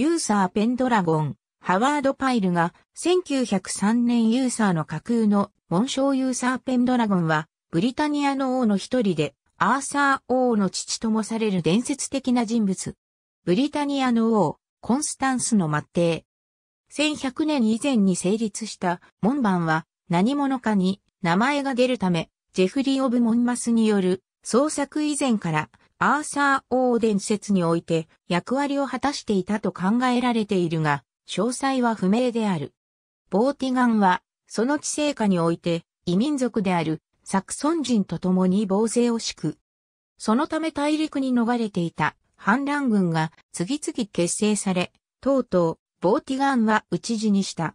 ユーサー・ペンドラゴン、ハワード・パイルが、1903年ユーサーの架空の紋章ユーサー・ペンドラゴンは、ブリタニアの王の一人で、アーサー王の父ともされる伝説的な人物。ブリタニアの王、コンスタンスの末帝。1100年以前に成立した門番は何者かに名前が出るため、ジェフリー・オブ・モンマスによる創作以前からアーサー王伝説において役割を果たしていたと考えられているが、詳細は不明である。ボーティガンは、その地政下において、異民族であるサクソン人と共に防勢を敷く。そのため大陸に逃れていた反乱軍が次々結成され、とうとう、ボーティガーンは討ち死にした。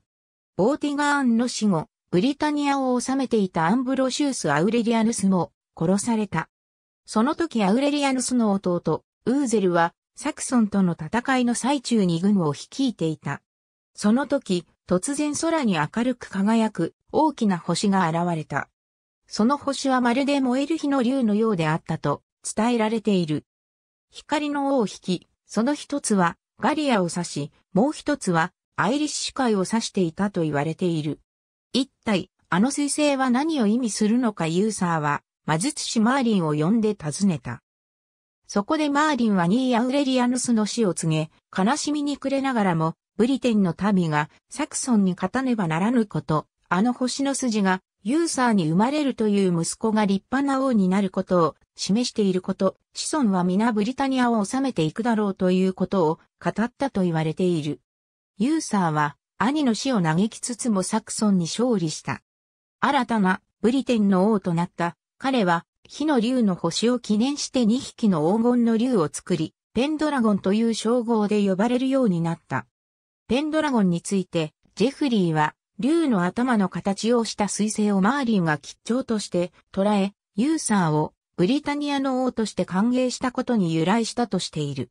ボーティガーンの死後、ブリタニアを治めていたアンブロシウス・アウレリアヌスも殺された。その時アウレリアヌスの弟、ウーゼルは、サクソンとの戦いの最中に軍を率いていた。その時、突然空に明るく輝く大きな星が現れた。その星はまるで燃える火の竜のようであったと伝えられている。光の尾を引き、その一つはガリアを指し、もう一つはアイリッシュ海を指していたと言われている。一体、あの彗星は何を意味するのかユーサーは魔術師マーリンを呼んで訪ねた。そこでマーリンはニー・アウレリアヌスの死を告げ、悲しみに暮れながらも、ブリテンの民がサクソンに勝たねばならぬこと、あの星の筋がユーサーに生まれるという息子が立派な王になることを示していること、子孫は皆ブリタニアを治めていくだろうということを語ったと言われている。ユーサーは兄の死を嘆きつつもサクソンに勝利した。新たなブリテンの王となった彼は火の竜の星を記念して2匹の黄金の竜を作り、ペンドラゴンという称号で呼ばれるようになった。ペンドラゴンについて、ジェフリーは、竜の頭の形をした彗星をマーリンが吉兆として捉え、ユーサーをブリタニアの王として歓迎したことに由来したとしている。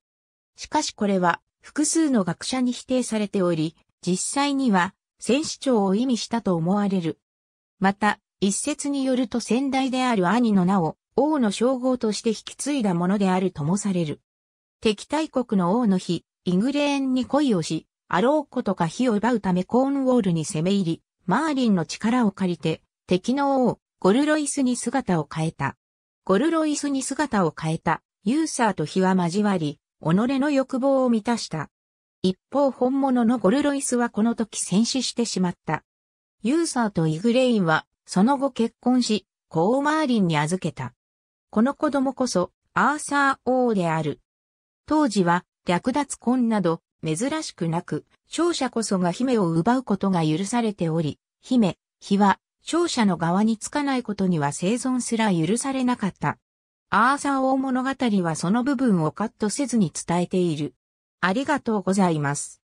しかしこれは複数の学者に否定されており、実際には戦士長を意味したと思われる。また、一説によると先代である兄の名を王の称号として引き継いだものであるともされる。敵対国の王の日、イグレーンに恋をし、あろうことか火を奪うためコーンウォールに攻め入り、マーリンの力を借りて、敵の王、ゴルロイスに姿を変えた。ゴルロイスに姿を変えた、ユーサーと火は交わり、己の欲望を満たした。一方本物のゴルロイスはこの時戦死してしまった。ユーサーとイグレインはその後結婚し、コー・マーリンに預けた。この子供こそ、アーサー王である。当時は、略奪婚など、珍しくなく、勝者こそが姫を奪うことが許されており、姫、日は、勝者の側につかないことには生存すら許されなかった。アーサー王物語はその部分をカットせずに伝えている。ありがとうございます。